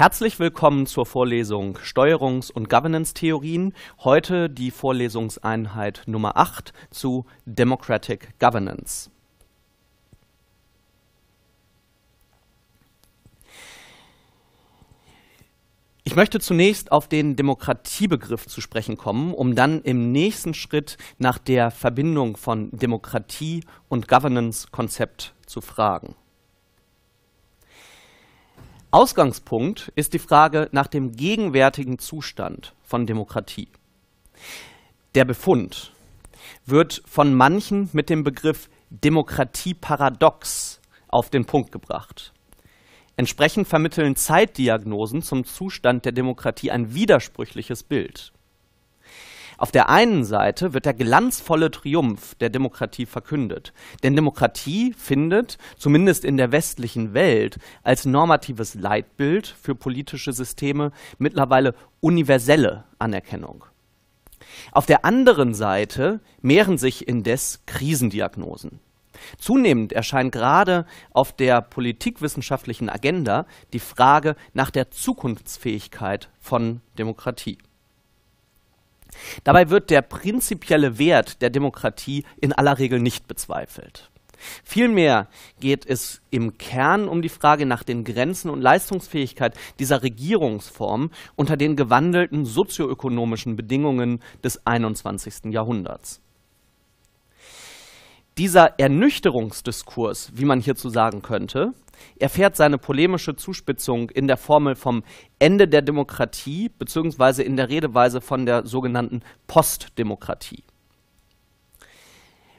Herzlich willkommen zur Vorlesung Steuerungs- und Governance-Theorien. Heute die Vorlesungseinheit Nummer 8 zu Democratic Governance. Ich möchte zunächst auf den Demokratiebegriff zu sprechen kommen, um dann im nächsten Schritt nach der Verbindung von Demokratie und Governance-Konzept zu fragen. Ausgangspunkt ist die Frage nach dem gegenwärtigen Zustand von Demokratie. Der Befund wird von manchen mit dem Begriff Demokratieparadox auf den Punkt gebracht. Entsprechend vermitteln Zeitdiagnosen zum Zustand der Demokratie ein widersprüchliches Bild. Auf der einen Seite wird der glanzvolle Triumph der Demokratie verkündet. Denn Demokratie findet, zumindest in der westlichen Welt, als normatives Leitbild für politische Systeme mittlerweile universelle Anerkennung. Auf der anderen Seite mehren sich indes Krisendiagnosen. Zunehmend erscheint gerade auf der politikwissenschaftlichen Agenda die Frage nach der Zukunftsfähigkeit von Demokratie. Dabei wird der prinzipielle Wert der Demokratie in aller Regel nicht bezweifelt. Vielmehr geht es im Kern um die Frage nach den Grenzen und Leistungsfähigkeit dieser Regierungsform unter den gewandelten sozioökonomischen Bedingungen des 21. Jahrhunderts. Dieser Ernüchterungsdiskurs, wie man hierzu sagen könnte, erfährt seine polemische Zuspitzung in der Formel vom Ende der Demokratie beziehungsweise in der Redeweise von der sogenannten Postdemokratie.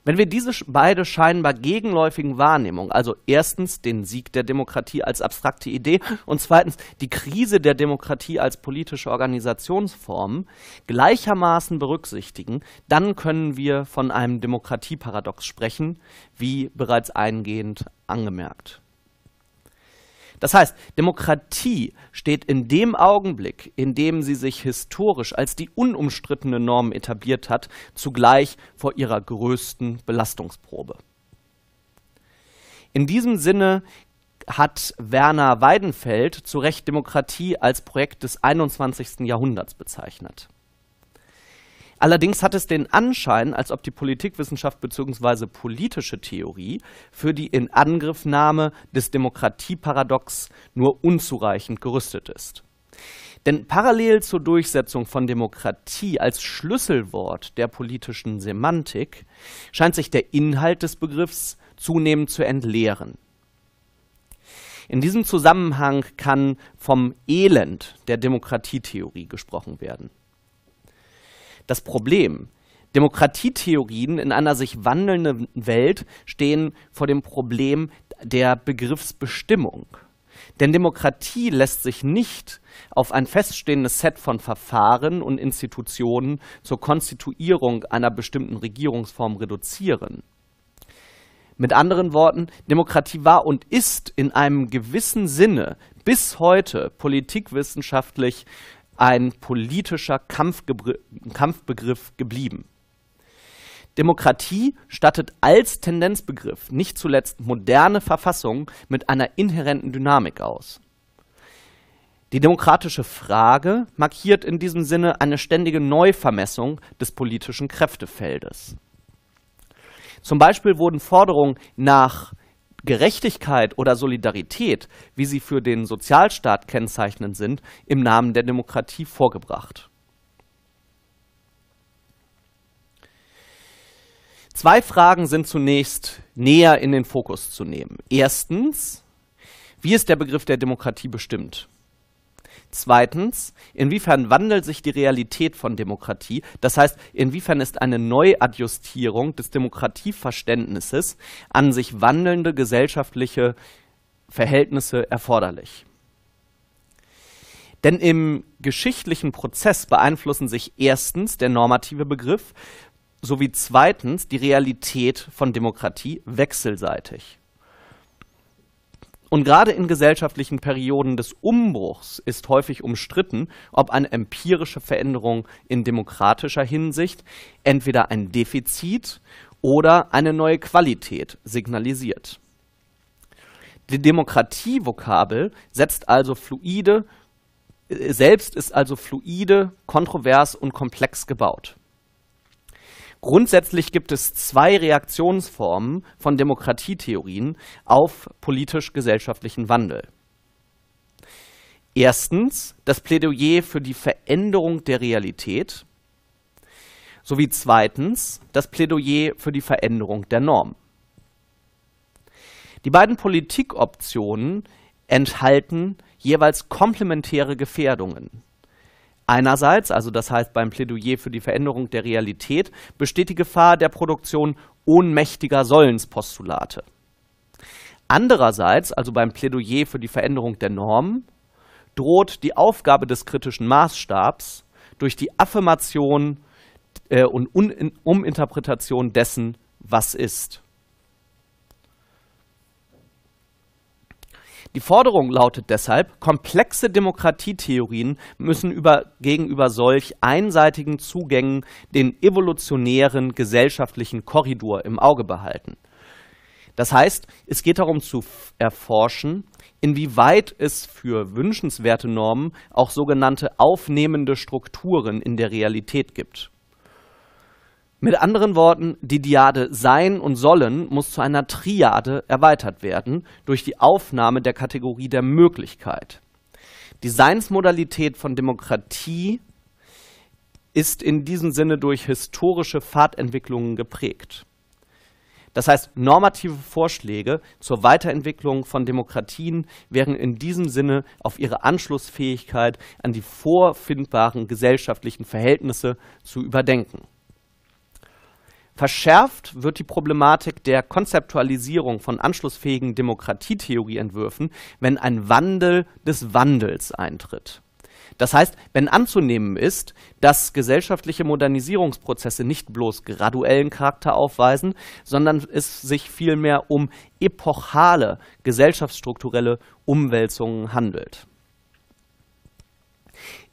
Wenn wir diese beide scheinbar gegenläufigen Wahrnehmungen, also erstens den Sieg der Demokratie als abstrakte Idee und zweitens die Krise der Demokratie als politische Organisationsform, gleichermaßen berücksichtigen, dann können wir von einem Demokratieparadox sprechen, wie bereits eingehend angemerkt. Das heißt, Demokratie steht in dem Augenblick, in dem sie sich historisch als die unumstrittene Norm etabliert hat, zugleich vor ihrer größten Belastungsprobe. In diesem Sinne hat Werner Weidenfeld zu Recht Demokratie als Projekt des 21. Jahrhunderts bezeichnet. Allerdings hat es den Anschein, als ob die Politikwissenschaft bzw. politische Theorie für die Inangriffnahme des Demokratieparadox nur unzureichend gerüstet ist. Denn parallel zur Durchsetzung von Demokratie als Schlüsselwort der politischen Semantik scheint sich der Inhalt des Begriffs zunehmend zu entleeren. In diesem Zusammenhang kann vom Elend der Demokratietheorie gesprochen werden. Das Problem, Demokratietheorien in einer sich wandelnden Welt stehen vor dem Problem der Begriffsbestimmung. Denn Demokratie lässt sich nicht auf ein feststehendes Set von Verfahren und Institutionen zur Konstituierung einer bestimmten Regierungsform reduzieren. Mit anderen Worten, Demokratie war und ist in einem gewissen Sinne bis heute politikwissenschaftlich ein politischer Kampfbegriff geblieben. Demokratie stattet als Tendenzbegriff nicht zuletzt moderne Verfassungen mit einer inhärenten Dynamik aus. Die demokratische Frage markiert in diesem Sinne eine ständige Neuvermessung des politischen Kräftefeldes. Zum Beispiel wurden Forderungen nach Gerechtigkeit oder Solidarität, wie sie für den Sozialstaat kennzeichnend sind, im Namen der Demokratie vorgebracht. Zwei Fragen sind zunächst näher in den Fokus zu nehmen. Erstens, wie ist der Begriff der Demokratie bestimmt? Zweitens, inwiefern wandelt sich die Realität von Demokratie? Das heißt, inwiefern ist eine Neuadjustierung des Demokratieverständnisses an sich wandelnde gesellschaftliche Verhältnisse erforderlich? Denn im geschichtlichen Prozess beeinflussen sich erstens der normative Begriff sowie zweitens die Realität von Demokratie wechselseitig. Und gerade in gesellschaftlichen Perioden des Umbruchs ist häufig umstritten, ob eine empirische Veränderung in demokratischer Hinsicht entweder ein Defizit oder eine neue Qualität signalisiert. Die Demokratievokabel setzt also fluide, äh, selbst ist also fluide, kontrovers und komplex gebaut. Grundsätzlich gibt es zwei Reaktionsformen von Demokratietheorien auf politisch-gesellschaftlichen Wandel. Erstens das Plädoyer für die Veränderung der Realität sowie zweitens das Plädoyer für die Veränderung der Norm. Die beiden Politikoptionen enthalten jeweils komplementäre Gefährdungen. Einerseits, also das heißt beim Plädoyer für die Veränderung der Realität, besteht die Gefahr der Produktion ohnmächtiger Sollenspostulate. Andererseits, also beim Plädoyer für die Veränderung der Normen, droht die Aufgabe des kritischen Maßstabs durch die Affirmation äh, und Un Uminterpretation dessen, was ist. Die Forderung lautet deshalb, komplexe Demokratietheorien müssen über, gegenüber solch einseitigen Zugängen den evolutionären gesellschaftlichen Korridor im Auge behalten. Das heißt, es geht darum zu erforschen, inwieweit es für wünschenswerte Normen auch sogenannte aufnehmende Strukturen in der Realität gibt. Mit anderen Worten, die Diade sein und sollen muss zu einer Triade erweitert werden durch die Aufnahme der Kategorie der Möglichkeit. Die Seinsmodalität von Demokratie ist in diesem Sinne durch historische Fahrtentwicklungen geprägt. Das heißt, normative Vorschläge zur Weiterentwicklung von Demokratien wären in diesem Sinne auf ihre Anschlussfähigkeit an die vorfindbaren gesellschaftlichen Verhältnisse zu überdenken. Verschärft wird die Problematik der Konzeptualisierung von anschlussfähigen Demokratietheorieentwürfen, wenn ein Wandel des Wandels eintritt. Das heißt, wenn anzunehmen ist, dass gesellschaftliche Modernisierungsprozesse nicht bloß graduellen Charakter aufweisen, sondern es sich vielmehr um epochale gesellschaftsstrukturelle Umwälzungen handelt.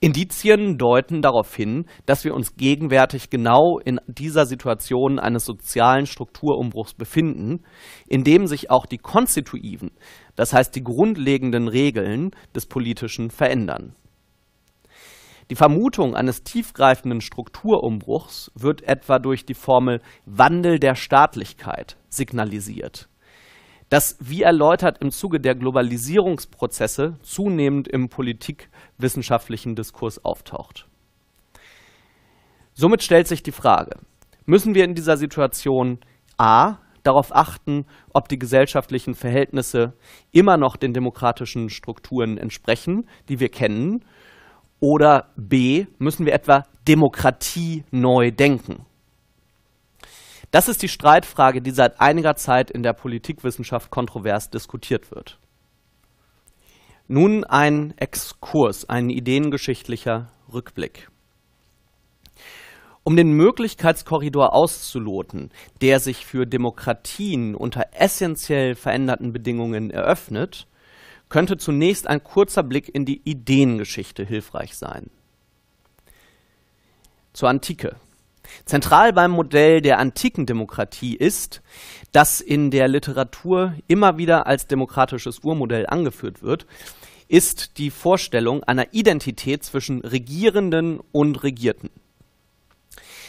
Indizien deuten darauf hin, dass wir uns gegenwärtig genau in dieser Situation eines sozialen Strukturumbruchs befinden, in dem sich auch die konstitutiven, das heißt die grundlegenden Regeln des Politischen verändern. Die Vermutung eines tiefgreifenden Strukturumbruchs wird etwa durch die Formel Wandel der Staatlichkeit signalisiert das, wie erläutert, im Zuge der Globalisierungsprozesse zunehmend im politikwissenschaftlichen Diskurs auftaucht. Somit stellt sich die Frage, müssen wir in dieser Situation a. darauf achten, ob die gesellschaftlichen Verhältnisse immer noch den demokratischen Strukturen entsprechen, die wir kennen, oder b. müssen wir etwa Demokratie neu denken? Das ist die Streitfrage, die seit einiger Zeit in der Politikwissenschaft kontrovers diskutiert wird. Nun ein Exkurs, ein ideengeschichtlicher Rückblick. Um den Möglichkeitskorridor auszuloten, der sich für Demokratien unter essentiell veränderten Bedingungen eröffnet, könnte zunächst ein kurzer Blick in die Ideengeschichte hilfreich sein. Zur Antike. Zentral beim Modell der antiken Demokratie ist, das in der Literatur immer wieder als demokratisches Urmodell angeführt wird, ist die Vorstellung einer Identität zwischen Regierenden und Regierten.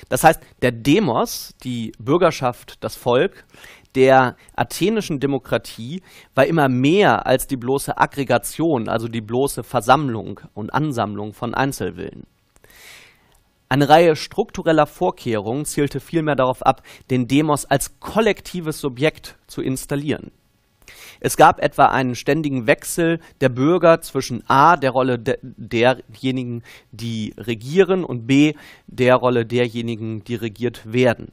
Das heißt, der Demos, die Bürgerschaft, das Volk, der athenischen Demokratie war immer mehr als die bloße Aggregation, also die bloße Versammlung und Ansammlung von Einzelwillen. Eine Reihe struktureller Vorkehrungen zielte vielmehr darauf ab, den Demos als kollektives Subjekt zu installieren. Es gab etwa einen ständigen Wechsel der Bürger zwischen A, der Rolle de derjenigen, die regieren, und B, der Rolle derjenigen, die regiert werden.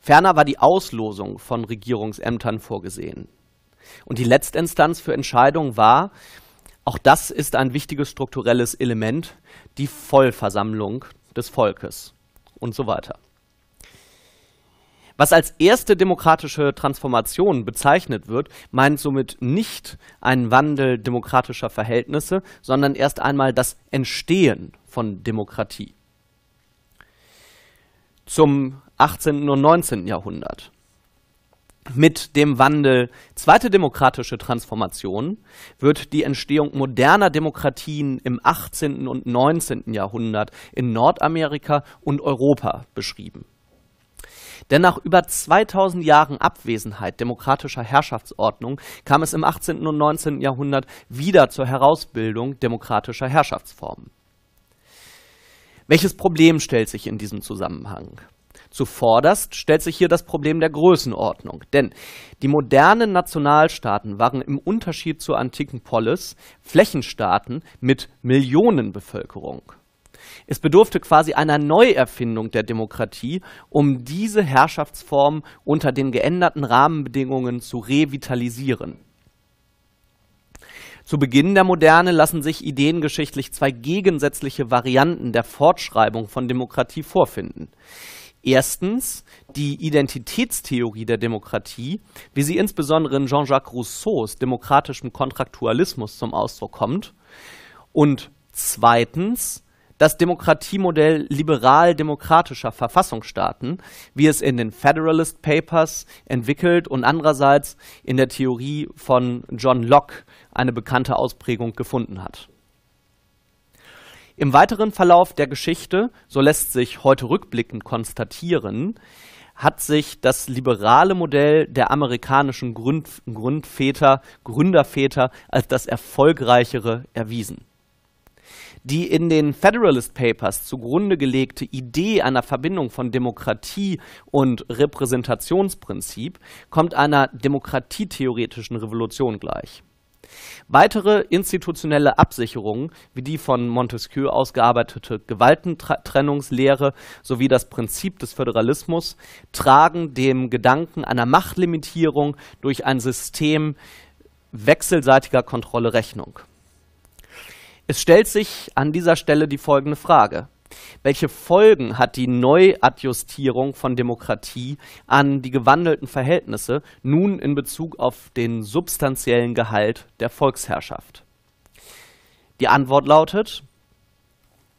Ferner war die Auslosung von Regierungsämtern vorgesehen. Und die Letztinstanz für Entscheidungen war, auch das ist ein wichtiges strukturelles Element, die Vollversammlung des Volkes und so weiter. Was als erste demokratische Transformation bezeichnet wird, meint somit nicht einen Wandel demokratischer Verhältnisse, sondern erst einmal das Entstehen von Demokratie. Zum 18. und 19. Jahrhundert. Mit dem Wandel Zweite demokratische Transformation wird die Entstehung moderner Demokratien im 18. und 19. Jahrhundert in Nordamerika und Europa beschrieben. Denn nach über 2000 Jahren Abwesenheit demokratischer Herrschaftsordnung kam es im 18. und 19. Jahrhundert wieder zur Herausbildung demokratischer Herrschaftsformen. Welches Problem stellt sich in diesem Zusammenhang? Zuvorderst stellt sich hier das Problem der Größenordnung, denn die modernen Nationalstaaten waren im Unterschied zur antiken Polis Flächenstaaten mit Millionenbevölkerung. Es bedurfte quasi einer Neuerfindung der Demokratie, um diese Herrschaftsform unter den geänderten Rahmenbedingungen zu revitalisieren. Zu Beginn der Moderne lassen sich ideengeschichtlich zwei gegensätzliche Varianten der Fortschreibung von Demokratie vorfinden. Erstens die Identitätstheorie der Demokratie, wie sie insbesondere in Jean-Jacques Rousseaus demokratischem Kontraktualismus zum Ausdruck kommt. Und zweitens das Demokratiemodell liberal-demokratischer Verfassungsstaaten, wie es in den Federalist Papers entwickelt und andererseits in der Theorie von John Locke eine bekannte Ausprägung gefunden hat. Im weiteren Verlauf der Geschichte, so lässt sich heute rückblickend konstatieren, hat sich das liberale Modell der amerikanischen Grund, Grundväter, Gründerväter als das erfolgreichere erwiesen. Die in den Federalist Papers zugrunde gelegte Idee einer Verbindung von Demokratie und Repräsentationsprinzip kommt einer demokratietheoretischen Revolution gleich. Weitere institutionelle Absicherungen, wie die von Montesquieu ausgearbeitete Gewaltentrennungslehre sowie das Prinzip des Föderalismus, tragen dem Gedanken einer Machtlimitierung durch ein System wechselseitiger Kontrolle Rechnung. Es stellt sich an dieser Stelle die folgende Frage. Welche Folgen hat die Neuadjustierung von Demokratie an die gewandelten Verhältnisse nun in Bezug auf den substanziellen Gehalt der Volksherrschaft? Die Antwort lautet,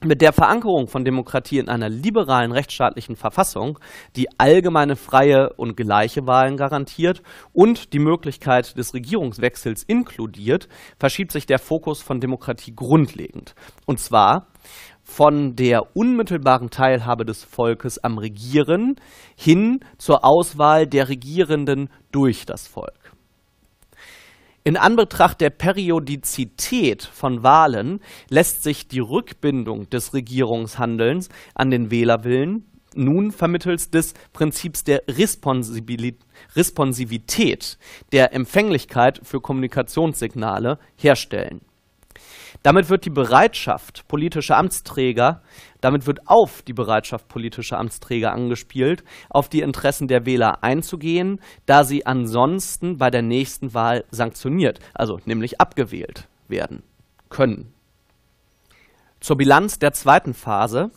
mit der Verankerung von Demokratie in einer liberalen rechtsstaatlichen Verfassung, die allgemeine freie und gleiche Wahlen garantiert und die Möglichkeit des Regierungswechsels inkludiert, verschiebt sich der Fokus von Demokratie grundlegend. Und zwar von der unmittelbaren Teilhabe des Volkes am Regieren hin zur Auswahl der Regierenden durch das Volk. In Anbetracht der Periodizität von Wahlen lässt sich die Rückbindung des Regierungshandelns an den Wählerwillen nun vermittels des Prinzips der Responsivität, der Empfänglichkeit für Kommunikationssignale herstellen. Damit wird die Bereitschaft politischer Amtsträger, damit wird auf die Bereitschaft politischer Amtsträger angespielt, auf die Interessen der Wähler einzugehen, da sie ansonsten bei der nächsten Wahl sanktioniert, also nämlich abgewählt werden können. Zur Bilanz der zweiten Phase.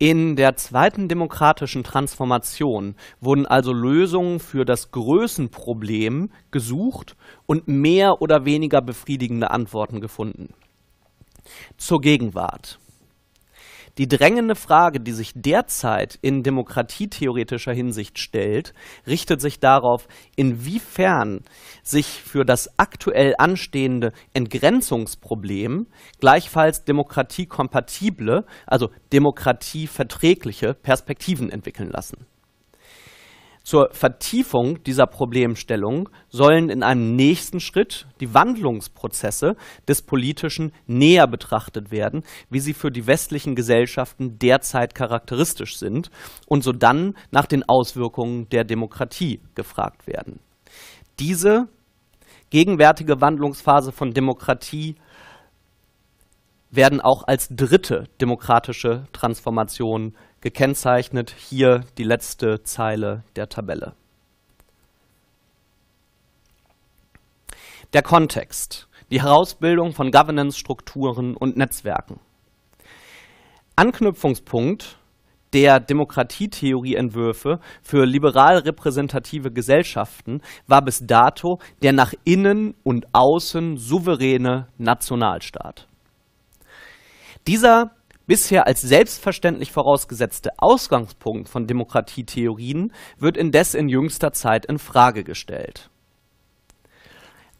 In der zweiten demokratischen Transformation wurden also Lösungen für das Größenproblem gesucht und mehr oder weniger befriedigende Antworten gefunden zur Gegenwart. Die drängende Frage, die sich derzeit in demokratietheoretischer Hinsicht stellt, richtet sich darauf, inwiefern sich für das aktuell anstehende Entgrenzungsproblem gleichfalls demokratiekompatible, also demokratieverträgliche Perspektiven entwickeln lassen. Zur Vertiefung dieser Problemstellung sollen in einem nächsten Schritt die Wandlungsprozesse des Politischen näher betrachtet werden, wie sie für die westlichen Gesellschaften derzeit charakteristisch sind und sodann nach den Auswirkungen der Demokratie gefragt werden. Diese gegenwärtige Wandlungsphase von Demokratie werden auch als dritte demokratische Transformation gekennzeichnet hier die letzte Zeile der Tabelle. Der Kontext, die Herausbildung von Governance-Strukturen und Netzwerken. Anknüpfungspunkt der Demokratietheorieentwürfe für liberal repräsentative Gesellschaften war bis dato der nach innen und außen souveräne Nationalstaat. Dieser Bisher als selbstverständlich vorausgesetzte Ausgangspunkt von Demokratietheorien wird indes in jüngster Zeit in Frage gestellt.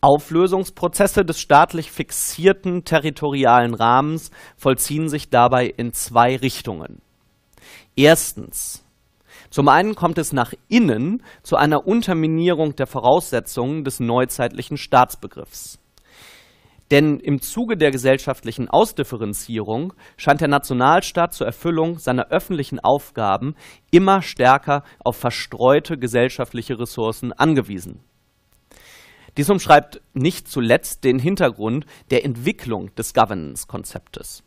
Auflösungsprozesse des staatlich fixierten territorialen Rahmens vollziehen sich dabei in zwei Richtungen. Erstens zum einen kommt es nach innen zu einer Unterminierung der Voraussetzungen des neuzeitlichen Staatsbegriffs. Denn im Zuge der gesellschaftlichen Ausdifferenzierung scheint der Nationalstaat zur Erfüllung seiner öffentlichen Aufgaben immer stärker auf verstreute gesellschaftliche Ressourcen angewiesen. Dies umschreibt nicht zuletzt den Hintergrund der Entwicklung des Governance-Konzeptes.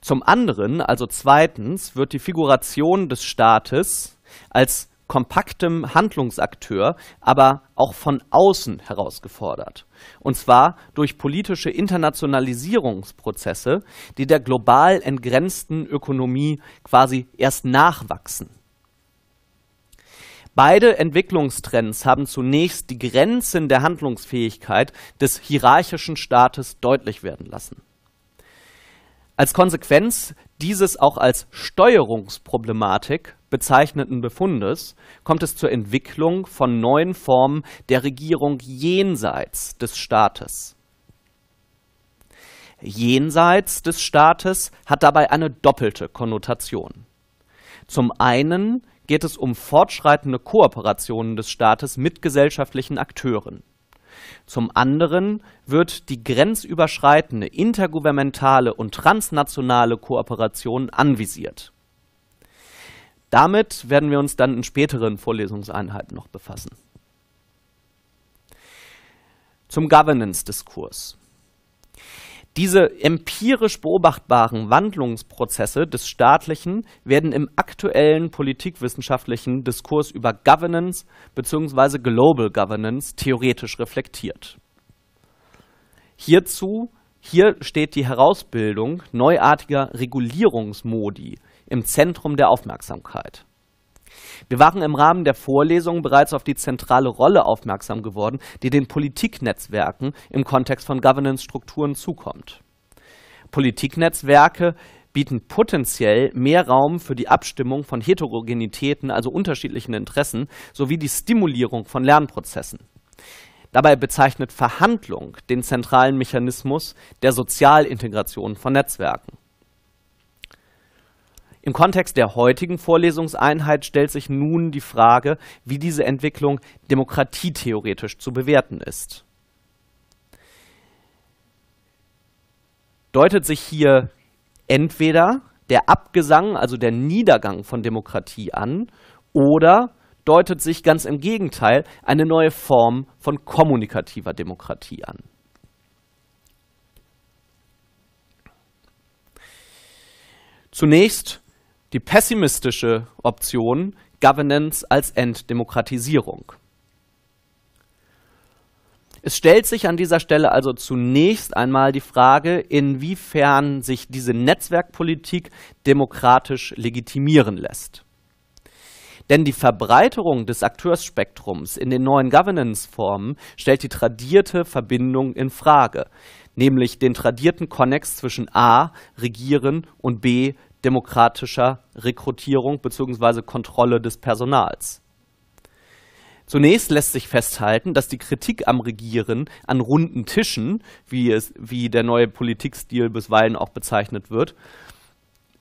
Zum anderen, also zweitens, wird die Figuration des Staates als kompaktem Handlungsakteur, aber auch von außen herausgefordert. Und zwar durch politische Internationalisierungsprozesse, die der global entgrenzten Ökonomie quasi erst nachwachsen. Beide Entwicklungstrends haben zunächst die Grenzen der Handlungsfähigkeit des hierarchischen Staates deutlich werden lassen. Als Konsequenz dieses auch als Steuerungsproblematik bezeichneten Befundes kommt es zur Entwicklung von neuen Formen der Regierung jenseits des Staates. Jenseits des Staates hat dabei eine doppelte Konnotation. Zum einen geht es um fortschreitende Kooperationen des Staates mit gesellschaftlichen Akteuren. Zum anderen wird die grenzüberschreitende intergouvernementale und transnationale Kooperation anvisiert. Damit werden wir uns dann in späteren Vorlesungseinheiten noch befassen. Zum Governance-Diskurs. Diese empirisch beobachtbaren Wandlungsprozesse des Staatlichen werden im aktuellen politikwissenschaftlichen Diskurs über Governance bzw. Global Governance theoretisch reflektiert. Hierzu hier steht die Herausbildung neuartiger Regulierungsmodi im Zentrum der Aufmerksamkeit. Wir waren im Rahmen der Vorlesungen bereits auf die zentrale Rolle aufmerksam geworden, die den Politiknetzwerken im Kontext von Governance-Strukturen zukommt. Politiknetzwerke bieten potenziell mehr Raum für die Abstimmung von Heterogenitäten, also unterschiedlichen Interessen, sowie die Stimulierung von Lernprozessen. Dabei bezeichnet Verhandlung den zentralen Mechanismus der Sozialintegration von Netzwerken. Im Kontext der heutigen Vorlesungseinheit stellt sich nun die Frage, wie diese Entwicklung demokratietheoretisch zu bewerten ist. Deutet sich hier entweder der Abgesang, also der Niedergang von Demokratie an, oder deutet sich ganz im Gegenteil eine neue Form von kommunikativer Demokratie an. Zunächst die pessimistische Option Governance als Enddemokratisierung. Es stellt sich an dieser Stelle also zunächst einmal die Frage, inwiefern sich diese Netzwerkpolitik demokratisch legitimieren lässt. Denn die Verbreiterung des Akteursspektrums in den neuen Governance-Formen stellt die tradierte Verbindung in Frage, nämlich den tradierten Konnex zwischen A, Regieren und B, demokratischer Rekrutierung bzw. Kontrolle des Personals. Zunächst lässt sich festhalten, dass die Kritik am Regieren an runden Tischen, wie, es, wie der neue Politikstil bisweilen auch bezeichnet wird,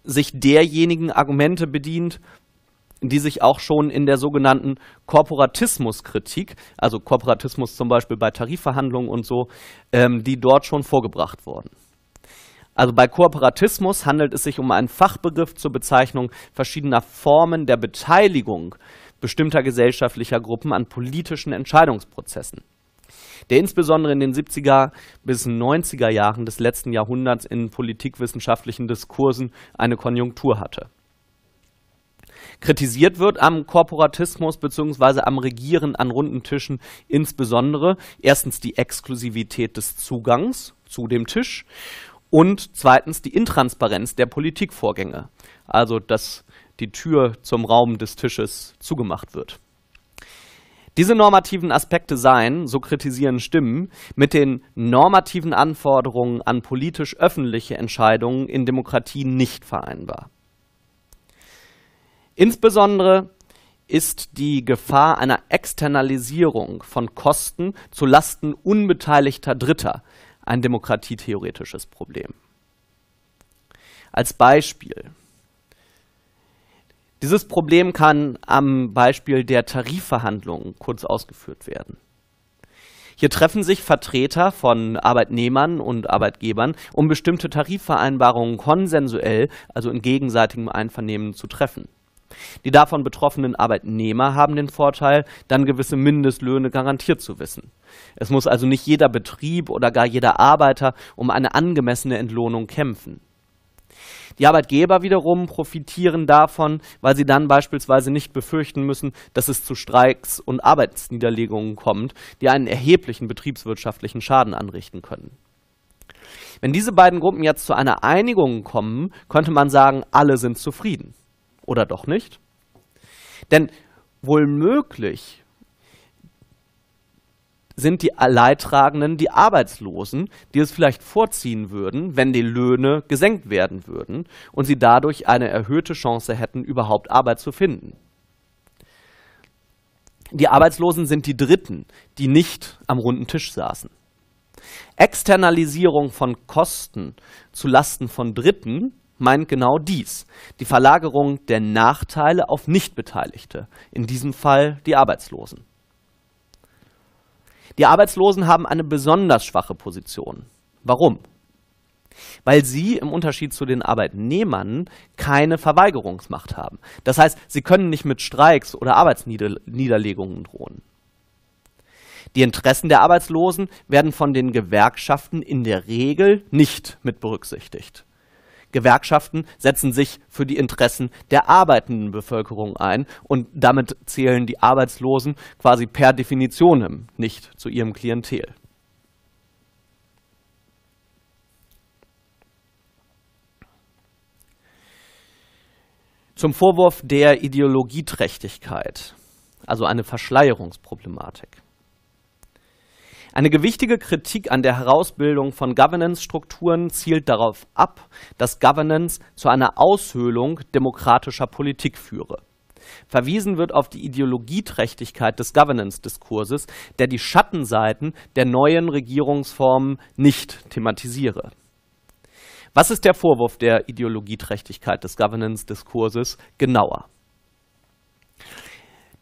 sich derjenigen Argumente bedient, die sich auch schon in der sogenannten Korporatismuskritik, also Korporatismus zum Beispiel bei Tarifverhandlungen und so, ähm, die dort schon vorgebracht wurden. Also bei Kooperatismus handelt es sich um einen Fachbegriff zur Bezeichnung verschiedener Formen der Beteiligung bestimmter gesellschaftlicher Gruppen an politischen Entscheidungsprozessen, der insbesondere in den 70er bis 90er Jahren des letzten Jahrhunderts in politikwissenschaftlichen Diskursen eine Konjunktur hatte. Kritisiert wird am Korporatismus bzw. am Regieren an runden Tischen insbesondere erstens die Exklusivität des Zugangs zu dem Tisch und zweitens die Intransparenz der Politikvorgänge, also dass die Tür zum Raum des Tisches zugemacht wird. Diese normativen Aspekte seien, so kritisieren Stimmen, mit den normativen Anforderungen an politisch öffentliche Entscheidungen in Demokratien nicht vereinbar. Insbesondere ist die Gefahr einer Externalisierung von Kosten zu Lasten unbeteiligter Dritter ein demokratietheoretisches Problem. Als Beispiel. Dieses Problem kann am Beispiel der Tarifverhandlungen kurz ausgeführt werden. Hier treffen sich Vertreter von Arbeitnehmern und Arbeitgebern, um bestimmte Tarifvereinbarungen konsensuell, also in gegenseitigem Einvernehmen, zu treffen. Die davon betroffenen Arbeitnehmer haben den Vorteil, dann gewisse Mindestlöhne garantiert zu wissen. Es muss also nicht jeder Betrieb oder gar jeder Arbeiter um eine angemessene Entlohnung kämpfen. Die Arbeitgeber wiederum profitieren davon, weil sie dann beispielsweise nicht befürchten müssen, dass es zu Streiks und Arbeitsniederlegungen kommt, die einen erheblichen betriebswirtschaftlichen Schaden anrichten können. Wenn diese beiden Gruppen jetzt zu einer Einigung kommen, könnte man sagen, alle sind zufrieden oder doch nicht? Denn wohl möglich sind die Leidtragenden die Arbeitslosen, die es vielleicht vorziehen würden, wenn die Löhne gesenkt werden würden und sie dadurch eine erhöhte Chance hätten, überhaupt Arbeit zu finden. Die Arbeitslosen sind die Dritten, die nicht am runden Tisch saßen. Externalisierung von Kosten zu Lasten von Dritten meint genau dies, die Verlagerung der Nachteile auf Nichtbeteiligte, in diesem Fall die Arbeitslosen. Die Arbeitslosen haben eine besonders schwache Position. Warum? Weil sie im Unterschied zu den Arbeitnehmern keine Verweigerungsmacht haben. Das heißt, sie können nicht mit Streiks oder Arbeitsniederlegungen drohen. Die Interessen der Arbeitslosen werden von den Gewerkschaften in der Regel nicht mit berücksichtigt. Gewerkschaften setzen sich für die Interessen der arbeitenden Bevölkerung ein und damit zählen die Arbeitslosen quasi per Definition nicht zu ihrem Klientel. Zum Vorwurf der Ideologieträchtigkeit, also eine Verschleierungsproblematik. Eine gewichtige Kritik an der Herausbildung von Governance-Strukturen zielt darauf ab, dass Governance zu einer Aushöhlung demokratischer Politik führe. Verwiesen wird auf die Ideologieträchtigkeit des Governance-Diskurses, der die Schattenseiten der neuen Regierungsformen nicht thematisiere. Was ist der Vorwurf der Ideologieträchtigkeit des Governance-Diskurses genauer?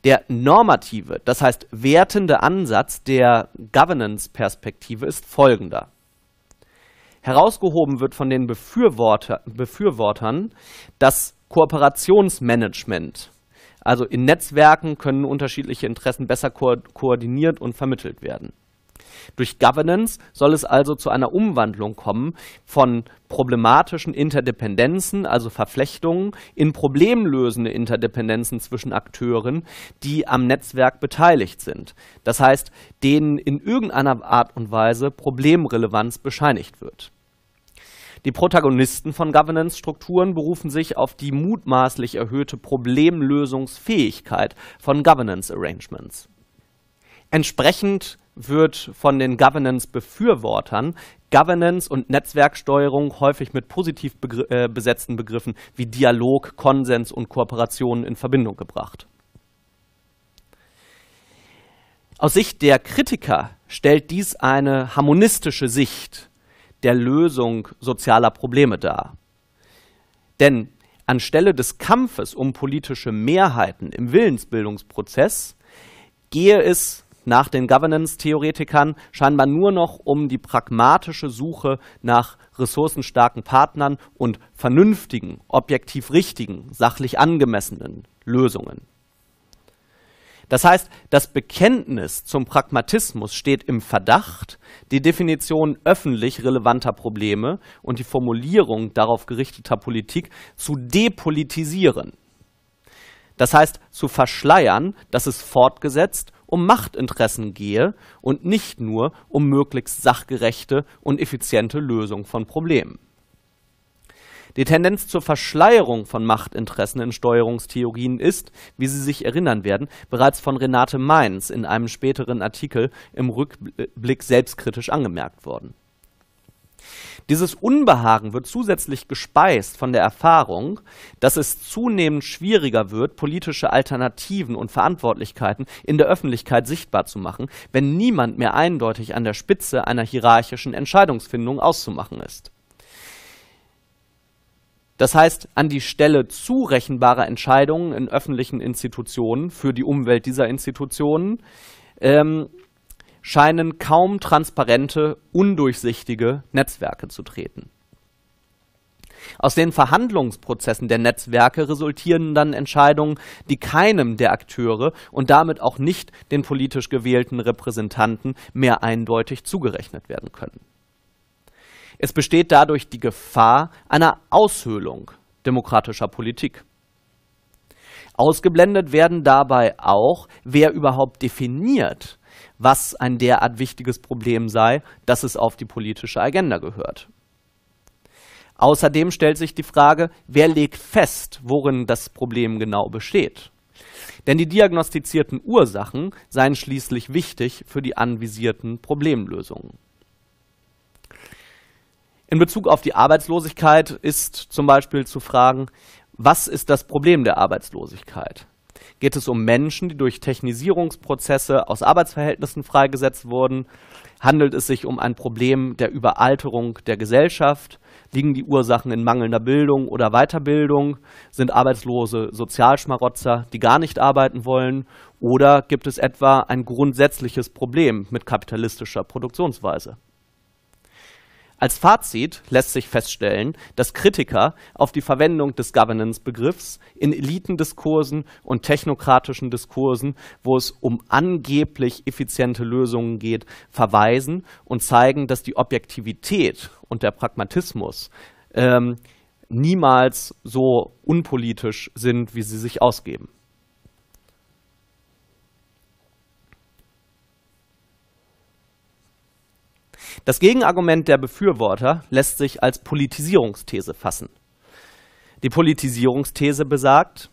Der normative, das heißt wertende Ansatz der Governance-Perspektive ist folgender. Herausgehoben wird von den Befürworter, Befürwortern das Kooperationsmanagement. Also in Netzwerken können unterschiedliche Interessen besser ko koordiniert und vermittelt werden. Durch Governance soll es also zu einer Umwandlung kommen von problematischen Interdependenzen, also Verflechtungen, in problemlösende Interdependenzen zwischen Akteuren, die am Netzwerk beteiligt sind. Das heißt, denen in irgendeiner Art und Weise Problemrelevanz bescheinigt wird. Die Protagonisten von Governance-Strukturen berufen sich auf die mutmaßlich erhöhte Problemlösungsfähigkeit von Governance-Arrangements. Entsprechend wird von den Governance-Befürwortern Governance und Netzwerksteuerung häufig mit positiv begr äh, besetzten Begriffen wie Dialog, Konsens und Kooperation in Verbindung gebracht. Aus Sicht der Kritiker stellt dies eine harmonistische Sicht der Lösung sozialer Probleme dar. Denn anstelle des Kampfes um politische Mehrheiten im Willensbildungsprozess gehe es nach den Governance-Theoretikern scheinbar nur noch um die pragmatische Suche nach ressourcenstarken Partnern und vernünftigen, objektiv richtigen, sachlich angemessenen Lösungen. Das heißt, das Bekenntnis zum Pragmatismus steht im Verdacht, die Definition öffentlich relevanter Probleme und die Formulierung darauf gerichteter Politik zu depolitisieren. Das heißt, zu verschleiern, dass es fortgesetzt um Machtinteressen gehe und nicht nur um möglichst sachgerechte und effiziente Lösung von Problemen. Die Tendenz zur Verschleierung von Machtinteressen in Steuerungstheorien ist, wie Sie sich erinnern werden, bereits von Renate Mainz in einem späteren Artikel im Rückblick selbstkritisch angemerkt worden. Dieses Unbehagen wird zusätzlich gespeist von der Erfahrung, dass es zunehmend schwieriger wird, politische Alternativen und Verantwortlichkeiten in der Öffentlichkeit sichtbar zu machen, wenn niemand mehr eindeutig an der Spitze einer hierarchischen Entscheidungsfindung auszumachen ist. Das heißt, an die Stelle zurechenbarer Entscheidungen in öffentlichen Institutionen für die Umwelt dieser Institutionen ähm, scheinen kaum transparente, undurchsichtige Netzwerke zu treten. Aus den Verhandlungsprozessen der Netzwerke resultieren dann Entscheidungen, die keinem der Akteure und damit auch nicht den politisch gewählten Repräsentanten mehr eindeutig zugerechnet werden können. Es besteht dadurch die Gefahr einer Aushöhlung demokratischer Politik. Ausgeblendet werden dabei auch, wer überhaupt definiert, was ein derart wichtiges Problem sei, dass es auf die politische Agenda gehört. Außerdem stellt sich die Frage, wer legt fest, worin das Problem genau besteht? Denn die diagnostizierten Ursachen seien schließlich wichtig für die anvisierten Problemlösungen. In Bezug auf die Arbeitslosigkeit ist zum Beispiel zu fragen, was ist das Problem der Arbeitslosigkeit? geht es um Menschen, die durch Technisierungsprozesse aus Arbeitsverhältnissen freigesetzt wurden? Handelt es sich um ein Problem der Überalterung der Gesellschaft? Liegen die Ursachen in mangelnder Bildung oder Weiterbildung? Sind Arbeitslose Sozialschmarotzer, die gar nicht arbeiten wollen? Oder gibt es etwa ein grundsätzliches Problem mit kapitalistischer Produktionsweise? Als Fazit lässt sich feststellen, dass Kritiker auf die Verwendung des Governance-Begriffs in Elitendiskursen und technokratischen Diskursen, wo es um angeblich effiziente Lösungen geht, verweisen und zeigen, dass die Objektivität und der Pragmatismus ähm, niemals so unpolitisch sind, wie sie sich ausgeben. Das Gegenargument der Befürworter lässt sich als Politisierungsthese fassen. Die Politisierungsthese besagt,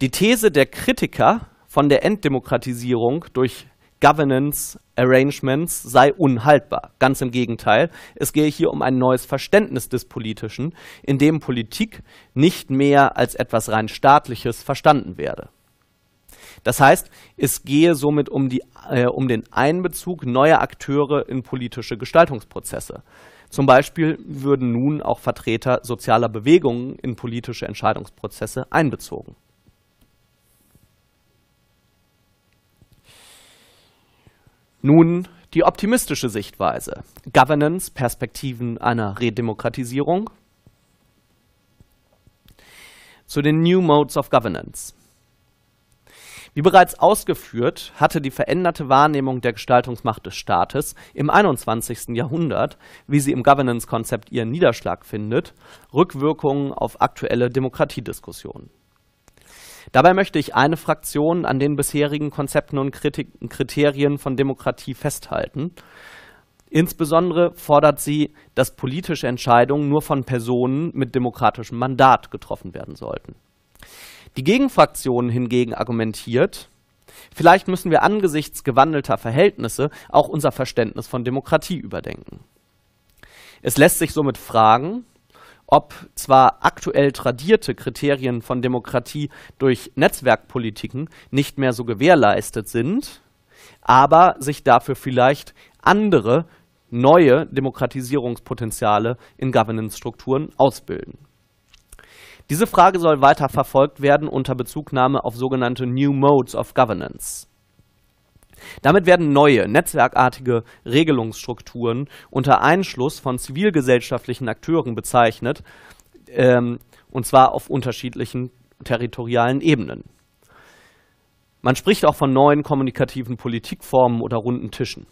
die These der Kritiker von der Enddemokratisierung durch Governance Arrangements sei unhaltbar. Ganz im Gegenteil, es gehe hier um ein neues Verständnis des Politischen, in dem Politik nicht mehr als etwas rein staatliches verstanden werde. Das heißt, es gehe somit um, die, äh, um den Einbezug neuer Akteure in politische Gestaltungsprozesse. Zum Beispiel würden nun auch Vertreter sozialer Bewegungen in politische Entscheidungsprozesse einbezogen. Nun die optimistische Sichtweise. Governance, Perspektiven einer Redemokratisierung. Zu den New Modes of Governance. Wie bereits ausgeführt, hatte die veränderte Wahrnehmung der Gestaltungsmacht des Staates im 21. Jahrhundert, wie sie im Governance-Konzept ihren Niederschlag findet, Rückwirkungen auf aktuelle Demokratiediskussionen. Dabei möchte ich eine Fraktion an den bisherigen Konzepten und Kriterien von Demokratie festhalten. Insbesondere fordert sie, dass politische Entscheidungen nur von Personen mit demokratischem Mandat getroffen werden sollten. Die Gegenfraktion hingegen argumentiert, vielleicht müssen wir angesichts gewandelter Verhältnisse auch unser Verständnis von Demokratie überdenken. Es lässt sich somit fragen, ob zwar aktuell tradierte Kriterien von Demokratie durch Netzwerkpolitiken nicht mehr so gewährleistet sind, aber sich dafür vielleicht andere neue Demokratisierungspotenziale in Governance-Strukturen ausbilden. Diese Frage soll weiter verfolgt werden unter Bezugnahme auf sogenannte New Modes of Governance. Damit werden neue, netzwerkartige Regelungsstrukturen unter Einschluss von zivilgesellschaftlichen Akteuren bezeichnet, ähm, und zwar auf unterschiedlichen territorialen Ebenen. Man spricht auch von neuen kommunikativen Politikformen oder runden Tischen.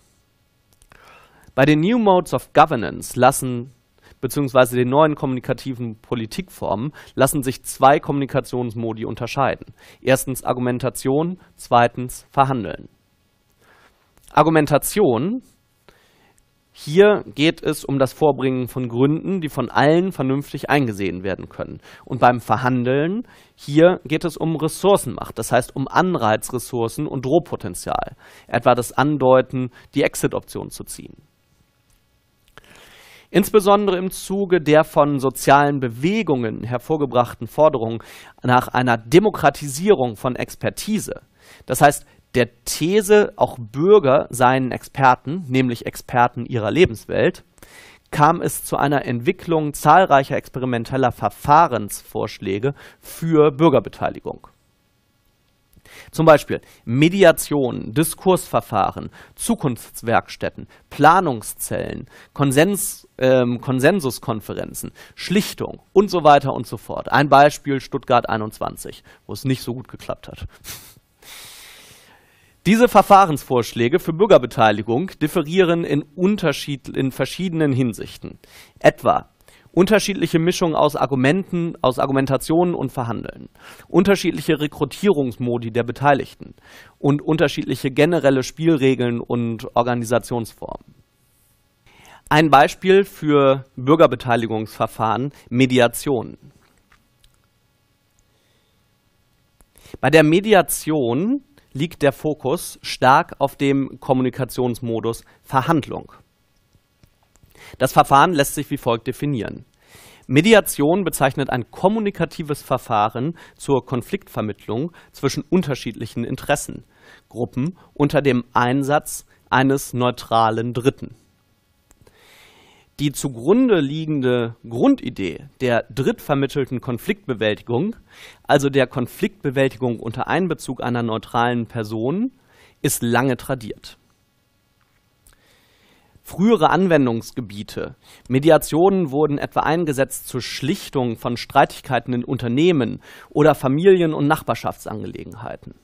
Bei den New Modes of Governance lassen bzw. den neuen kommunikativen Politikformen lassen sich zwei Kommunikationsmodi unterscheiden. Erstens Argumentation, zweitens Verhandeln. Argumentation. Hier geht es um das Vorbringen von Gründen, die von allen vernünftig eingesehen werden können. Und beim Verhandeln, hier geht es um Ressourcenmacht, das heißt um Anreizressourcen und Drohpotenzial. Etwa das Andeuten, die Exit-Option zu ziehen. Insbesondere im Zuge der von sozialen Bewegungen hervorgebrachten Forderung nach einer Demokratisierung von Expertise, das heißt der These, auch Bürger seien Experten, nämlich Experten ihrer Lebenswelt, kam es zu einer Entwicklung zahlreicher experimenteller Verfahrensvorschläge für Bürgerbeteiligung. Zum Beispiel Mediation, Diskursverfahren, Zukunftswerkstätten, Planungszellen, Konsens, äh, Konsensuskonferenzen, Schlichtung und so weiter und so fort. Ein Beispiel Stuttgart 21, wo es nicht so gut geklappt hat. Diese Verfahrensvorschläge für Bürgerbeteiligung differieren in, in verschiedenen Hinsichten. Etwa unterschiedliche Mischungen aus Argumenten, aus Argumentationen und Verhandeln, unterschiedliche Rekrutierungsmodi der Beteiligten und unterschiedliche generelle Spielregeln und Organisationsformen. Ein Beispiel für Bürgerbeteiligungsverfahren, Mediation. Bei der Mediation liegt der Fokus stark auf dem Kommunikationsmodus Verhandlung. Das Verfahren lässt sich wie folgt definieren. Mediation bezeichnet ein kommunikatives Verfahren zur Konfliktvermittlung zwischen unterschiedlichen Interessengruppen unter dem Einsatz eines neutralen Dritten. Die zugrunde liegende Grundidee der drittvermittelten Konfliktbewältigung, also der Konfliktbewältigung unter Einbezug einer neutralen Person, ist lange tradiert. Frühere Anwendungsgebiete. Mediationen wurden etwa eingesetzt zur Schlichtung von Streitigkeiten in Unternehmen oder Familien- und Nachbarschaftsangelegenheiten.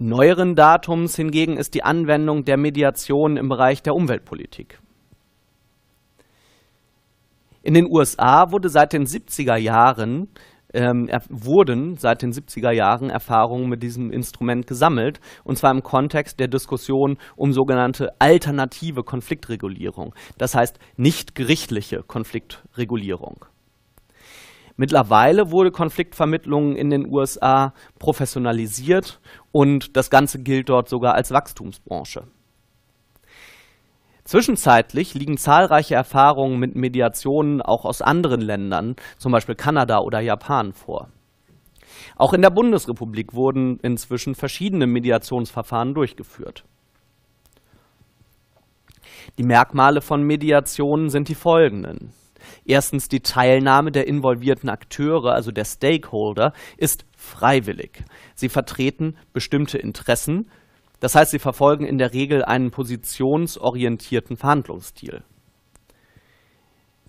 Neueren Datums hingegen ist die Anwendung der Mediation im Bereich der Umweltpolitik. In den USA wurde seit den 70er Jahren ähm, wurden seit den 70er Jahren Erfahrungen mit diesem Instrument gesammelt, und zwar im Kontext der Diskussion um sogenannte alternative Konfliktregulierung, das heißt nicht gerichtliche Konfliktregulierung. Mittlerweile wurde Konfliktvermittlung in den USA professionalisiert und das Ganze gilt dort sogar als Wachstumsbranche. Zwischenzeitlich liegen zahlreiche Erfahrungen mit Mediationen auch aus anderen Ländern, zum Beispiel Kanada oder Japan, vor. Auch in der Bundesrepublik wurden inzwischen verschiedene Mediationsverfahren durchgeführt. Die Merkmale von Mediationen sind die folgenden. Erstens die Teilnahme der involvierten Akteure, also der Stakeholder, ist freiwillig. Sie vertreten bestimmte Interessen, das heißt, sie verfolgen in der Regel einen positionsorientierten Verhandlungsstil.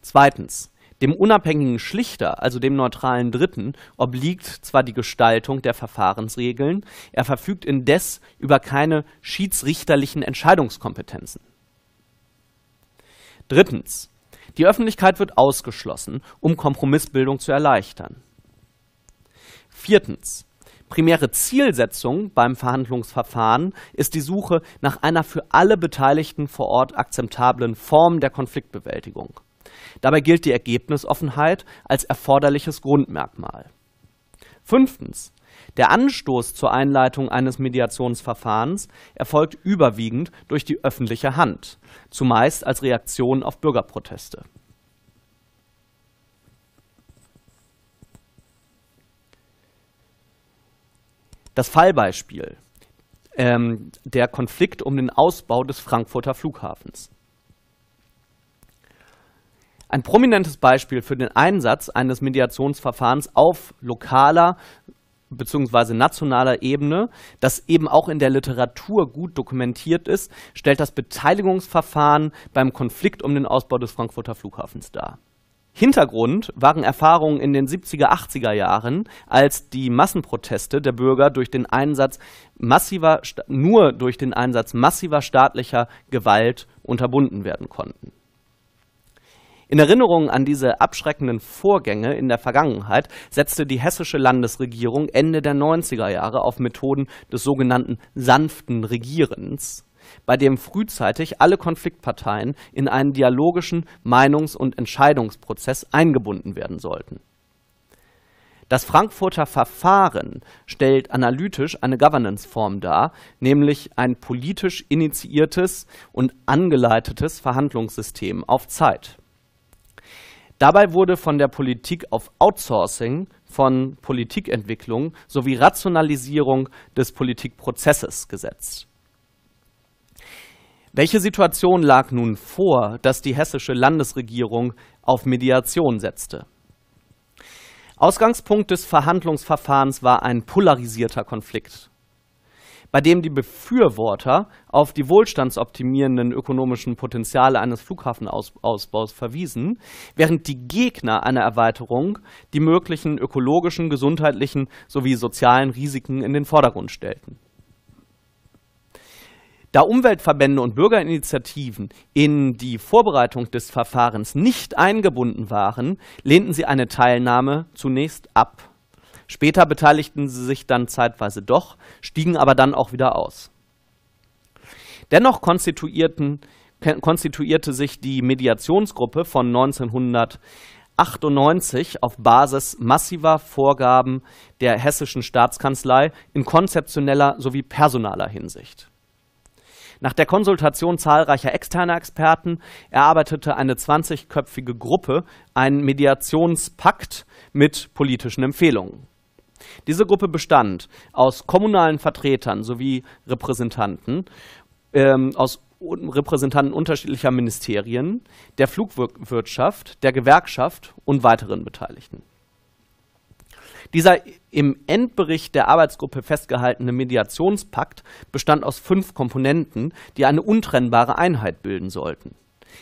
Zweitens. Dem unabhängigen Schlichter, also dem neutralen Dritten, obliegt zwar die Gestaltung der Verfahrensregeln, er verfügt indes über keine schiedsrichterlichen Entscheidungskompetenzen. Drittens. Die Öffentlichkeit wird ausgeschlossen, um Kompromissbildung zu erleichtern. Viertens. Primäre Zielsetzung beim Verhandlungsverfahren ist die Suche nach einer für alle Beteiligten vor Ort akzeptablen Form der Konfliktbewältigung. Dabei gilt die Ergebnisoffenheit als erforderliches Grundmerkmal. Fünftens. Der Anstoß zur Einleitung eines Mediationsverfahrens erfolgt überwiegend durch die öffentliche Hand, zumeist als Reaktion auf Bürgerproteste. Das Fallbeispiel. Ähm, der Konflikt um den Ausbau des Frankfurter Flughafens. Ein prominentes Beispiel für den Einsatz eines Mediationsverfahrens auf lokaler bzw. nationaler Ebene, das eben auch in der Literatur gut dokumentiert ist, stellt das Beteiligungsverfahren beim Konflikt um den Ausbau des Frankfurter Flughafens dar. Hintergrund waren Erfahrungen in den 70er, 80er Jahren, als die Massenproteste der Bürger durch den Einsatz massiver, nur durch den Einsatz massiver staatlicher Gewalt unterbunden werden konnten. In Erinnerung an diese abschreckenden Vorgänge in der Vergangenheit setzte die hessische Landesregierung Ende der 90er Jahre auf Methoden des sogenannten sanften Regierens, bei dem frühzeitig alle Konfliktparteien in einen dialogischen Meinungs- und Entscheidungsprozess eingebunden werden sollten. Das Frankfurter Verfahren stellt analytisch eine Governance-Form dar, nämlich ein politisch initiiertes und angeleitetes Verhandlungssystem auf Zeit. Dabei wurde von der Politik auf Outsourcing von Politikentwicklung sowie Rationalisierung des Politikprozesses gesetzt. Welche Situation lag nun vor, dass die hessische Landesregierung auf Mediation setzte? Ausgangspunkt des Verhandlungsverfahrens war ein polarisierter Konflikt, bei dem die Befürworter auf die wohlstandsoptimierenden ökonomischen Potenziale eines Flughafenausbaus verwiesen, während die Gegner einer Erweiterung die möglichen ökologischen, gesundheitlichen sowie sozialen Risiken in den Vordergrund stellten. Da Umweltverbände und Bürgerinitiativen in die Vorbereitung des Verfahrens nicht eingebunden waren, lehnten sie eine Teilnahme zunächst ab. Später beteiligten sie sich dann zeitweise doch, stiegen aber dann auch wieder aus. Dennoch konstituierte sich die Mediationsgruppe von 1998 auf Basis massiver Vorgaben der hessischen Staatskanzlei in konzeptioneller sowie personaler Hinsicht. Nach der Konsultation zahlreicher externer Experten erarbeitete eine 20-köpfige Gruppe einen Mediationspakt mit politischen Empfehlungen. Diese Gruppe bestand aus kommunalen Vertretern sowie Repräsentanten, ähm, aus Repräsentanten unterschiedlicher Ministerien, der Flugwirtschaft, der Gewerkschaft und weiteren Beteiligten. Dieser im Endbericht der Arbeitsgruppe festgehaltene Mediationspakt bestand aus fünf Komponenten, die eine untrennbare Einheit bilden sollten.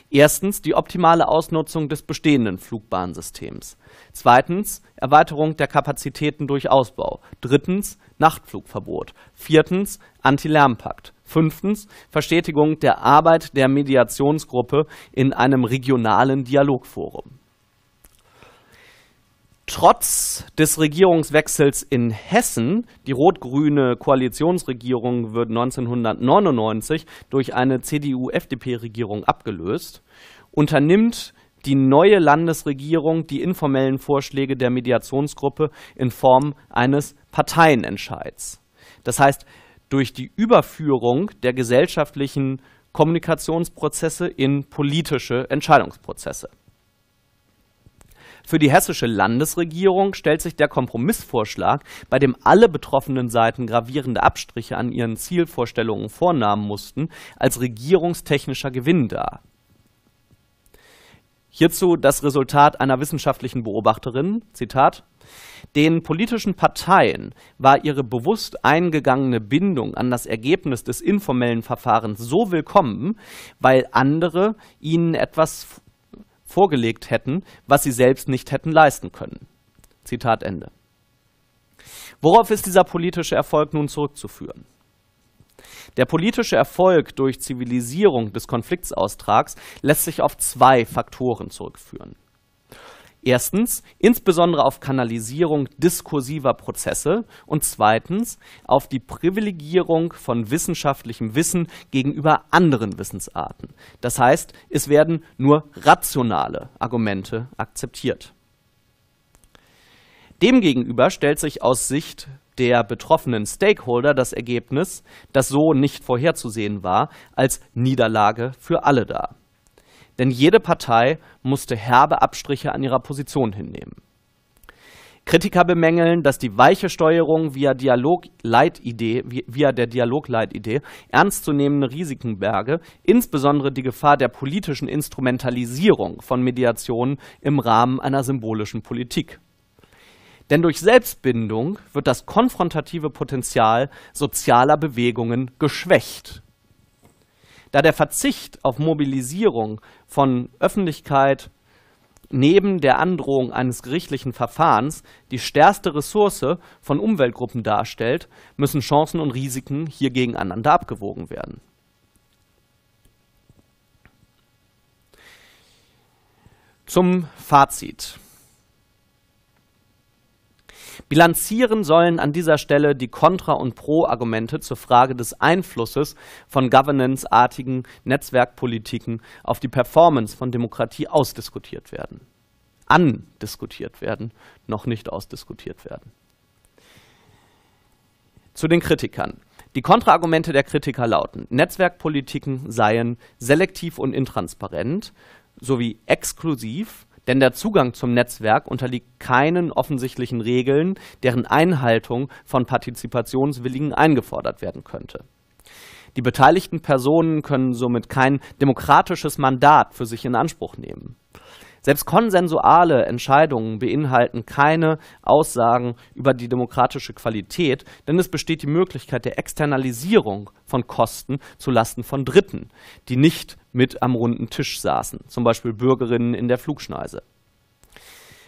Erstens die optimale Ausnutzung des bestehenden Flugbahnsystems. Zweitens Erweiterung der Kapazitäten durch Ausbau. Drittens Nachtflugverbot. Viertens Anti-Lärmpakt. Fünftens Verstetigung der Arbeit der Mediationsgruppe in einem regionalen Dialogforum. Trotz des Regierungswechsels in Hessen, die rot-grüne Koalitionsregierung wird 1999 durch eine CDU-FDP-Regierung abgelöst, unternimmt die neue Landesregierung die informellen Vorschläge der Mediationsgruppe in Form eines Parteienentscheids. Das heißt, durch die Überführung der gesellschaftlichen Kommunikationsprozesse in politische Entscheidungsprozesse. Für die hessische Landesregierung stellt sich der Kompromissvorschlag, bei dem alle betroffenen Seiten gravierende Abstriche an ihren Zielvorstellungen vornahmen mussten, als regierungstechnischer Gewinn dar. Hierzu das Resultat einer wissenschaftlichen Beobachterin, Zitat, den politischen Parteien war ihre bewusst eingegangene Bindung an das Ergebnis des informellen Verfahrens so willkommen, weil andere ihnen etwas vorgelegt hätten, was sie selbst nicht hätten leisten können. Zitat Ende. Worauf ist dieser politische Erfolg nun zurückzuführen? Der politische Erfolg durch Zivilisierung des Konfliktsaustrags lässt sich auf zwei Faktoren zurückführen. Erstens, insbesondere auf Kanalisierung diskursiver Prozesse und zweitens auf die Privilegierung von wissenschaftlichem Wissen gegenüber anderen Wissensarten. Das heißt, es werden nur rationale Argumente akzeptiert. Demgegenüber stellt sich aus Sicht der betroffenen Stakeholder das Ergebnis, das so nicht vorherzusehen war, als Niederlage für alle dar. Denn jede Partei musste herbe Abstriche an ihrer Position hinnehmen. Kritiker bemängeln, dass die weiche Steuerung via, Dialogleitidee, via der Dialogleitidee ernstzunehmende Risiken berge, insbesondere die Gefahr der politischen Instrumentalisierung von Mediationen im Rahmen einer symbolischen Politik. Denn durch Selbstbindung wird das konfrontative Potenzial sozialer Bewegungen geschwächt. Da der Verzicht auf Mobilisierung von Öffentlichkeit neben der Androhung eines gerichtlichen Verfahrens die stärkste Ressource von Umweltgruppen darstellt, müssen Chancen und Risiken hier gegeneinander abgewogen werden. Zum Fazit. Bilanzieren sollen an dieser Stelle die Kontra- und Pro-Argumente zur Frage des Einflusses von governance-artigen Netzwerkpolitiken auf die Performance von Demokratie ausdiskutiert werden. Andiskutiert werden, noch nicht ausdiskutiert werden. Zu den Kritikern. Die Kontraargumente der Kritiker lauten, Netzwerkpolitiken seien selektiv und intransparent sowie exklusiv denn der Zugang zum Netzwerk unterliegt keinen offensichtlichen Regeln, deren Einhaltung von Partizipationswilligen eingefordert werden könnte. Die beteiligten Personen können somit kein demokratisches Mandat für sich in Anspruch nehmen. Selbst konsensuale Entscheidungen beinhalten keine Aussagen über die demokratische Qualität, denn es besteht die Möglichkeit der Externalisierung von Kosten zu Lasten von Dritten, die nicht mit am runden Tisch saßen, zum Beispiel Bürgerinnen in der Flugschneise.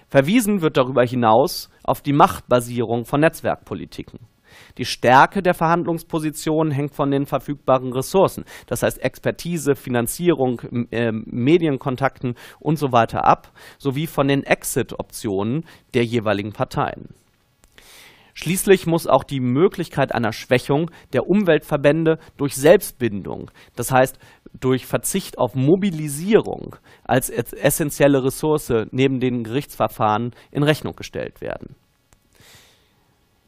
Verwiesen wird darüber hinaus auf die Machtbasierung von Netzwerkpolitiken. Die Stärke der Verhandlungsposition hängt von den verfügbaren Ressourcen, das heißt Expertise, Finanzierung, äh, Medienkontakten und so weiter ab, sowie von den Exit-Optionen der jeweiligen Parteien. Schließlich muss auch die Möglichkeit einer Schwächung der Umweltverbände durch Selbstbindung, das heißt durch Verzicht auf Mobilisierung als essentielle Ressource neben den Gerichtsverfahren in Rechnung gestellt werden.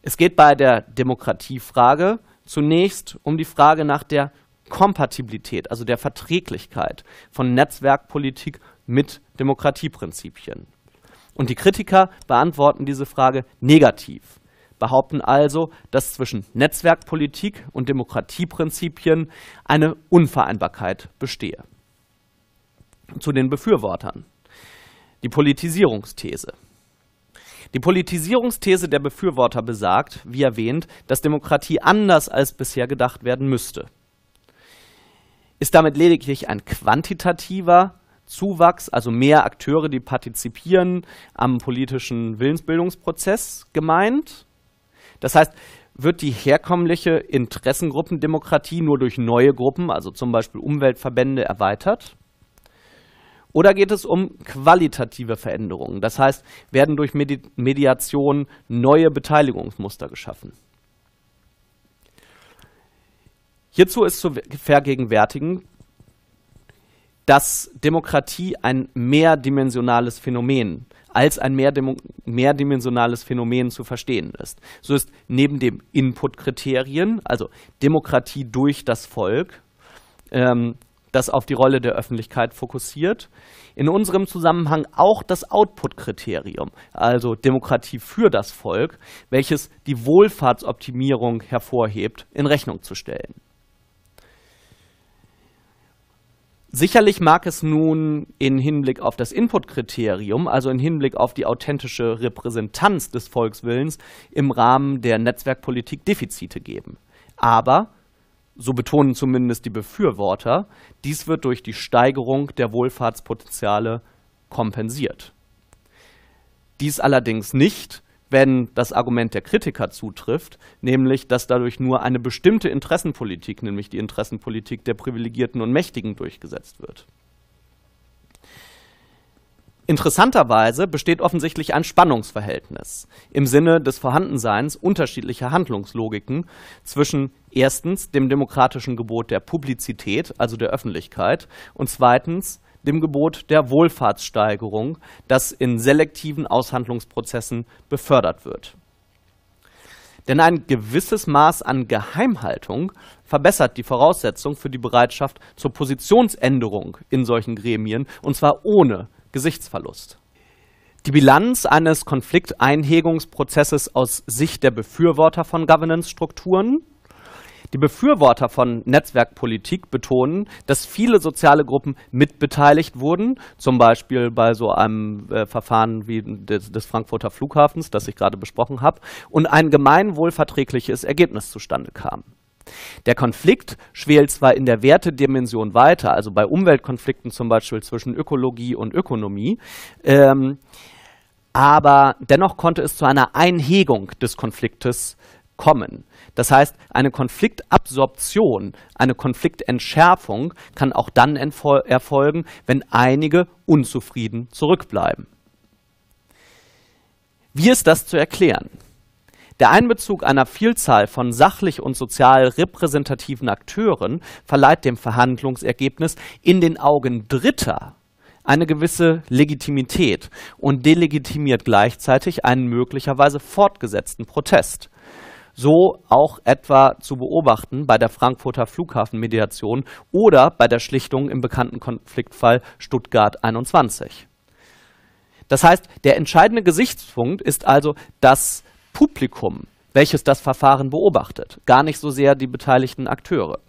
Es geht bei der Demokratiefrage zunächst um die Frage nach der Kompatibilität, also der Verträglichkeit von Netzwerkpolitik mit Demokratieprinzipien. Und die Kritiker beantworten diese Frage negativ, behaupten also, dass zwischen Netzwerkpolitik und Demokratieprinzipien eine Unvereinbarkeit bestehe. Zu den Befürwortern. Die Politisierungsthese. Die Politisierungsthese der Befürworter besagt, wie erwähnt, dass Demokratie anders als bisher gedacht werden müsste. Ist damit lediglich ein quantitativer Zuwachs, also mehr Akteure, die partizipieren am politischen Willensbildungsprozess gemeint? Das heißt, wird die herkömmliche Interessengruppendemokratie nur durch neue Gruppen, also zum Beispiel Umweltverbände, erweitert? Oder geht es um qualitative Veränderungen? Das heißt, werden durch Medi Mediation neue Beteiligungsmuster geschaffen? Hierzu ist zu vergegenwärtigen, dass Demokratie ein mehrdimensionales Phänomen als ein mehrdimensionales Phänomen zu verstehen ist. So ist neben dem Input-Kriterien, also Demokratie durch das Volk, ähm, das auf die Rolle der Öffentlichkeit fokussiert. In unserem Zusammenhang auch das Output-Kriterium, also Demokratie für das Volk, welches die Wohlfahrtsoptimierung hervorhebt, in Rechnung zu stellen. Sicherlich mag es nun in Hinblick auf das Input-Kriterium, also in Hinblick auf die authentische Repräsentanz des Volkswillens, im Rahmen der Netzwerkpolitik Defizite geben. Aber so betonen zumindest die Befürworter, dies wird durch die Steigerung der Wohlfahrtspotenziale kompensiert. Dies allerdings nicht, wenn das Argument der Kritiker zutrifft, nämlich dass dadurch nur eine bestimmte Interessenpolitik, nämlich die Interessenpolitik der Privilegierten und Mächtigen, durchgesetzt wird. Interessanterweise besteht offensichtlich ein Spannungsverhältnis im Sinne des Vorhandenseins unterschiedlicher Handlungslogiken zwischen erstens dem demokratischen Gebot der Publizität, also der Öffentlichkeit, und zweitens dem Gebot der Wohlfahrtssteigerung, das in selektiven Aushandlungsprozessen befördert wird. Denn ein gewisses Maß an Geheimhaltung verbessert die Voraussetzung für die Bereitschaft zur Positionsänderung in solchen Gremien, und zwar ohne Gesichtsverlust. Die Bilanz eines Konflikteinhegungsprozesses aus Sicht der Befürworter von Governance-Strukturen. Die Befürworter von Netzwerkpolitik betonen, dass viele soziale Gruppen mitbeteiligt wurden, zum Beispiel bei so einem äh, Verfahren wie des, des Frankfurter Flughafens, das ich gerade besprochen habe, und ein gemeinwohlverträgliches Ergebnis zustande kam. Der Konflikt schwelt zwar in der Wertedimension weiter, also bei Umweltkonflikten zum Beispiel zwischen Ökologie und Ökonomie, ähm, aber dennoch konnte es zu einer Einhegung des Konfliktes kommen. Das heißt, eine Konfliktabsorption, eine Konfliktentschärfung kann auch dann erfolgen, wenn einige unzufrieden zurückbleiben. Wie ist das zu erklären? Der Einbezug einer Vielzahl von sachlich und sozial repräsentativen Akteuren verleiht dem Verhandlungsergebnis in den Augen Dritter eine gewisse Legitimität und delegitimiert gleichzeitig einen möglicherweise fortgesetzten Protest. So auch etwa zu beobachten bei der Frankfurter Flughafenmediation oder bei der Schlichtung im bekannten Konfliktfall Stuttgart 21. Das heißt, der entscheidende Gesichtspunkt ist also, dass Publikum, welches das Verfahren beobachtet, gar nicht so sehr die beteiligten Akteure.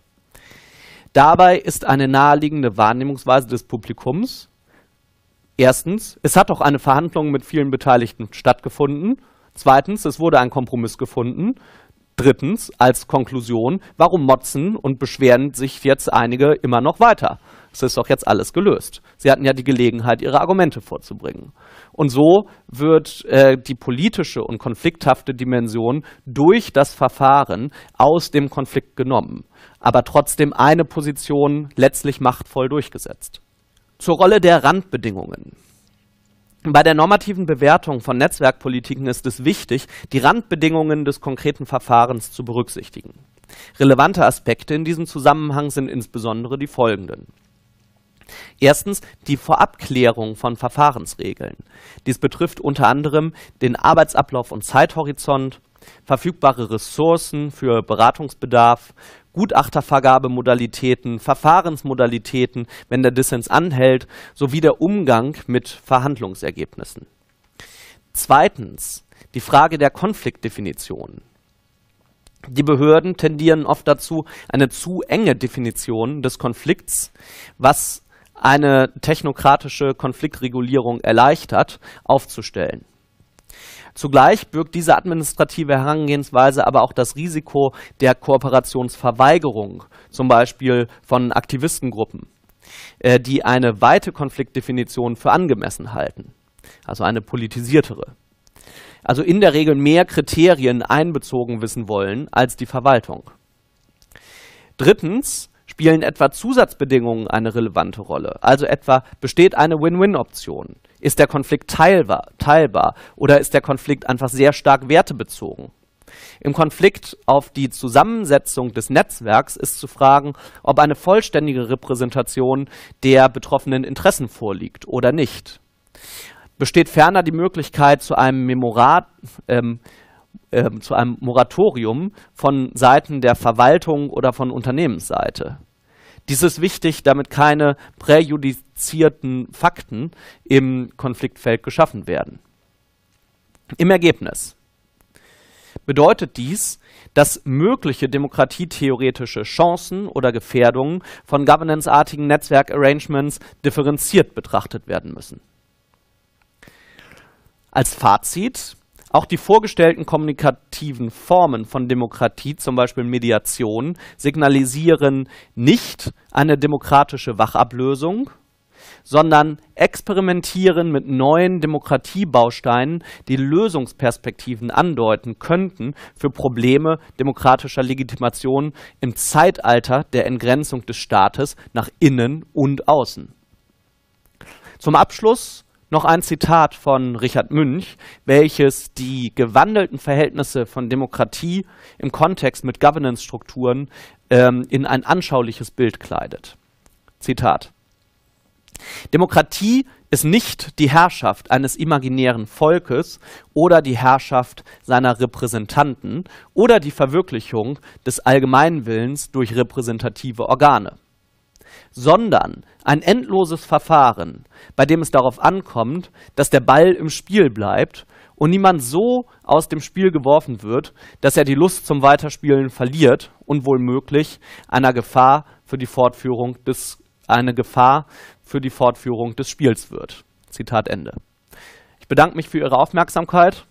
Dabei ist eine naheliegende Wahrnehmungsweise des Publikums. Erstens, es hat auch eine Verhandlung mit vielen Beteiligten stattgefunden. Zweitens, es wurde ein Kompromiss gefunden. Drittens, als Konklusion, warum motzen und beschweren sich jetzt einige immer noch weiter? Es ist doch jetzt alles gelöst. Sie hatten ja die Gelegenheit, ihre Argumente vorzubringen. Und so wird äh, die politische und konflikthafte Dimension durch das Verfahren aus dem Konflikt genommen, aber trotzdem eine Position letztlich machtvoll durchgesetzt. Zur Rolle der Randbedingungen. Bei der normativen Bewertung von Netzwerkpolitiken ist es wichtig, die Randbedingungen des konkreten Verfahrens zu berücksichtigen. Relevante Aspekte in diesem Zusammenhang sind insbesondere die folgenden. Erstens die Vorabklärung von Verfahrensregeln. Dies betrifft unter anderem den Arbeitsablauf und Zeithorizont, verfügbare Ressourcen für Beratungsbedarf, Gutachtervergabemodalitäten, Verfahrensmodalitäten, wenn der Dissens anhält, sowie der Umgang mit Verhandlungsergebnissen. Zweitens die Frage der Konfliktdefinition. Die Behörden tendieren oft dazu, eine zu enge Definition des Konflikts, was eine technokratische Konfliktregulierung erleichtert, aufzustellen. Zugleich birgt diese administrative Herangehensweise aber auch das Risiko der Kooperationsverweigerung, zum Beispiel von Aktivistengruppen, äh, die eine weite Konfliktdefinition für angemessen halten, also eine politisiertere. Also in der Regel mehr Kriterien einbezogen wissen wollen als die Verwaltung. Drittens, spielen etwa Zusatzbedingungen eine relevante Rolle? Also etwa besteht eine Win-Win-Option? Ist der Konflikt teilbar, teilbar oder ist der Konflikt einfach sehr stark wertebezogen? Im Konflikt auf die Zusammensetzung des Netzwerks ist zu fragen, ob eine vollständige Repräsentation der betroffenen Interessen vorliegt oder nicht. Besteht ferner die Möglichkeit zu einem Memorat, ähm, ähm, zu einem Moratorium von Seiten der Verwaltung oder von Unternehmensseite. Dies ist wichtig, damit keine präjudizierten Fakten im Konfliktfeld geschaffen werden. Im Ergebnis bedeutet dies, dass mögliche demokratietheoretische Chancen oder Gefährdungen von governanceartigen Netzwerkarrangements differenziert betrachtet werden müssen. Als Fazit auch die vorgestellten kommunikativen Formen von Demokratie, zum Beispiel Mediation, signalisieren nicht eine demokratische Wachablösung, sondern experimentieren mit neuen Demokratiebausteinen, die Lösungsperspektiven andeuten könnten für Probleme demokratischer Legitimation im Zeitalter der Entgrenzung des Staates nach innen und außen. Zum Abschluss noch ein Zitat von Richard Münch, welches die gewandelten Verhältnisse von Demokratie im Kontext mit Governance-Strukturen ähm, in ein anschauliches Bild kleidet. Zitat. Demokratie ist nicht die Herrschaft eines imaginären Volkes oder die Herrschaft seiner Repräsentanten oder die Verwirklichung des Allgemeinwillens durch repräsentative Organe sondern ein endloses Verfahren, bei dem es darauf ankommt, dass der Ball im Spiel bleibt und niemand so aus dem Spiel geworfen wird, dass er die Lust zum Weiterspielen verliert und wohl möglich einer Gefahr für die Fortführung des, eine Gefahr für die Fortführung des Spiels wird. Zitat Ende. Ich bedanke mich für Ihre Aufmerksamkeit